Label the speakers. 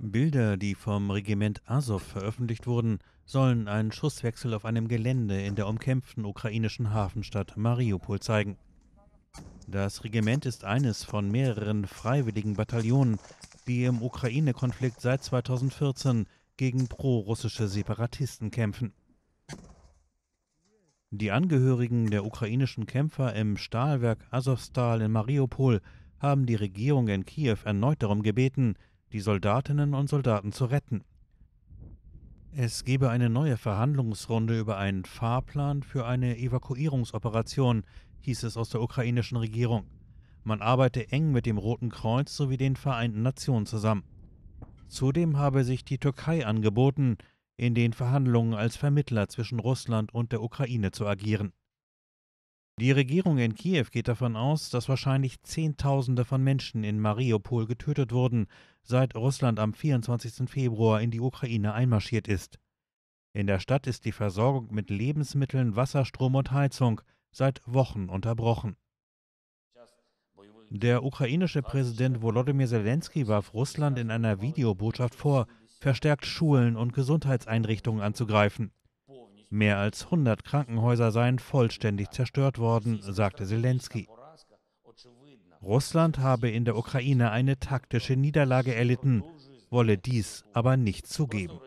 Speaker 1: Bilder, die vom Regiment Azov veröffentlicht wurden, sollen einen Schusswechsel auf einem Gelände in der umkämpften ukrainischen Hafenstadt Mariupol zeigen. Das Regiment ist eines von mehreren freiwilligen Bataillonen, die im Ukraine-Konflikt seit 2014 gegen prorussische Separatisten kämpfen. Die Angehörigen der ukrainischen Kämpfer im Stahlwerk Azovstal in Mariupol haben die Regierung in Kiew erneut darum gebeten, die Soldatinnen und Soldaten zu retten. Es gebe eine neue Verhandlungsrunde über einen Fahrplan für eine Evakuierungsoperation, hieß es aus der ukrainischen Regierung. Man arbeite eng mit dem Roten Kreuz sowie den Vereinten Nationen zusammen. Zudem habe sich die Türkei angeboten, in den Verhandlungen als Vermittler zwischen Russland und der Ukraine zu agieren. Die Regierung in Kiew geht davon aus, dass wahrscheinlich Zehntausende von Menschen in Mariupol getötet wurden, seit Russland am 24. Februar in die Ukraine einmarschiert ist. In der Stadt ist die Versorgung mit Lebensmitteln, Wasser, Strom und Heizung seit Wochen unterbrochen. Der ukrainische Präsident Volodymyr Zelensky warf Russland in einer Videobotschaft vor, verstärkt Schulen und Gesundheitseinrichtungen anzugreifen. Mehr als 100 Krankenhäuser seien vollständig zerstört worden, sagte Zelensky. Russland habe in der Ukraine eine taktische Niederlage erlitten, wolle dies aber nicht zugeben.